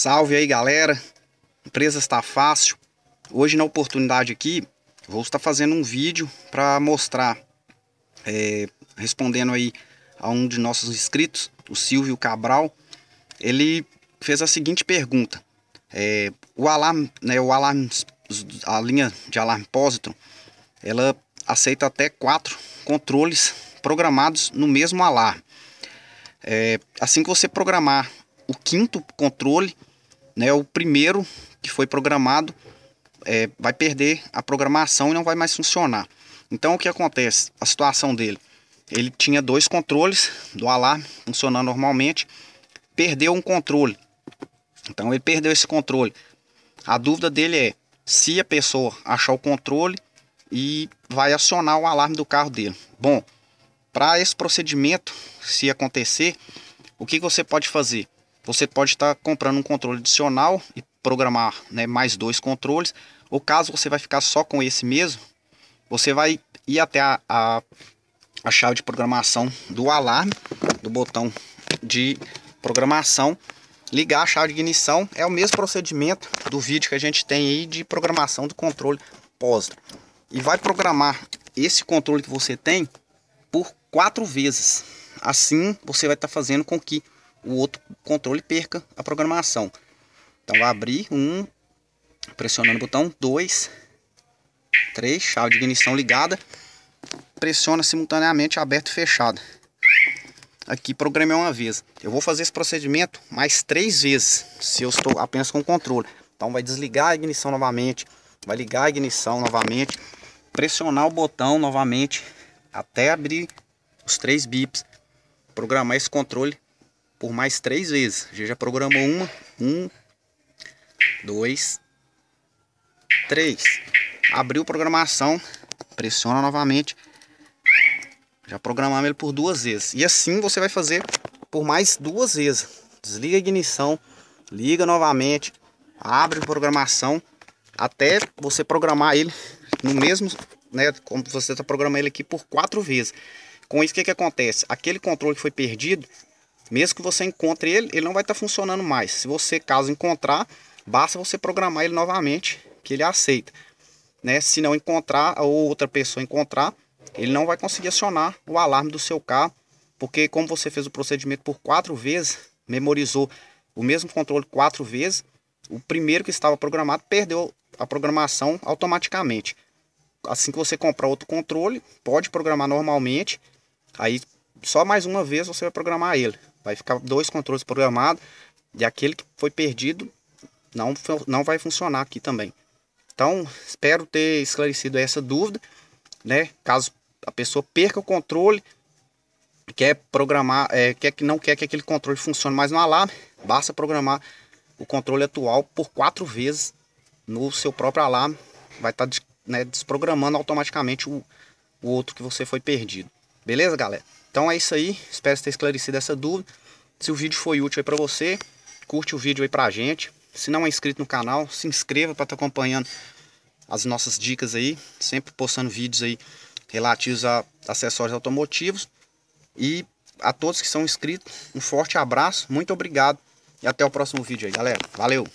Salve aí galera, empresa está fácil. Hoje na oportunidade aqui vou estar fazendo um vídeo para mostrar, é, respondendo aí a um de nossos inscritos, o Silvio Cabral. Ele fez a seguinte pergunta: é, o alarme, né, o alarme, a linha de alarme Positron, ela aceita até quatro controles programados no mesmo alarme. É, assim que você programar o quinto controle, né, é o primeiro que foi programado é, vai perder a programação e não vai mais funcionar. Então o que acontece? A situação dele. Ele tinha dois controles do alarme funcionando normalmente, perdeu um controle. Então ele perdeu esse controle. A dúvida dele é se a pessoa achar o controle e vai acionar o alarme do carro dele. Bom, para esse procedimento, se acontecer, o que você pode fazer? você pode estar tá comprando um controle adicional e programar né, mais dois controles. Ou caso você vai ficar só com esse mesmo, você vai ir até a, a, a chave de programação do alarme, do botão de programação, ligar a chave de ignição. É o mesmo procedimento do vídeo que a gente tem aí de programação do controle pós, E vai programar esse controle que você tem por quatro vezes. Assim você vai estar tá fazendo com que o outro controle perca a programação. Então vai abrir um, pressionando o botão 2, 3, chave de ignição ligada, pressiona simultaneamente aberto e fechado. Aqui programei uma vez. Eu vou fazer esse procedimento mais três vezes, se eu estou apenas com o controle. Então vai desligar a ignição novamente, vai ligar a ignição novamente, pressionar o botão novamente até abrir os três bips, programar esse controle por mais três vezes. A gente já programou uma. Um, dois, três. Abriu programação, pressiona novamente. Já programamos ele por duas vezes. E assim você vai fazer por mais duas vezes. Desliga a ignição, liga novamente, abre programação até você programar ele no mesmo, né, como você está programando ele aqui por quatro vezes. Com isso, o que, que acontece? Aquele controle que foi perdido, mesmo que você encontre ele, ele não vai estar tá funcionando mais. Se você, caso encontrar, basta você programar ele novamente, que ele aceita. Né? Se não encontrar, ou outra pessoa encontrar, ele não vai conseguir acionar o alarme do seu carro, porque como você fez o procedimento por quatro vezes, memorizou o mesmo controle quatro vezes, o primeiro que estava programado perdeu a programação automaticamente. Assim que você comprar outro controle, pode programar normalmente, aí só mais uma vez você vai programar ele. Vai ficar dois controles programados e aquele que foi perdido não, não vai funcionar aqui também. Então, espero ter esclarecido essa dúvida, né? Caso a pessoa perca o controle, quer programar, é, quer que não quer que aquele controle funcione mais no alarme, basta programar o controle atual por quatro vezes no seu próprio alarme, vai estar tá, né, desprogramando automaticamente o, o outro que você foi perdido. Beleza, galera? Então é isso aí. Espero ter esclarecido essa dúvida. Se o vídeo foi útil aí pra você, curte o vídeo aí pra gente. Se não é inscrito no canal, se inscreva para estar tá acompanhando as nossas dicas aí. Sempre postando vídeos aí relativos a acessórios automotivos. E a todos que são inscritos, um forte abraço, muito obrigado. E até o próximo vídeo aí, galera. Valeu!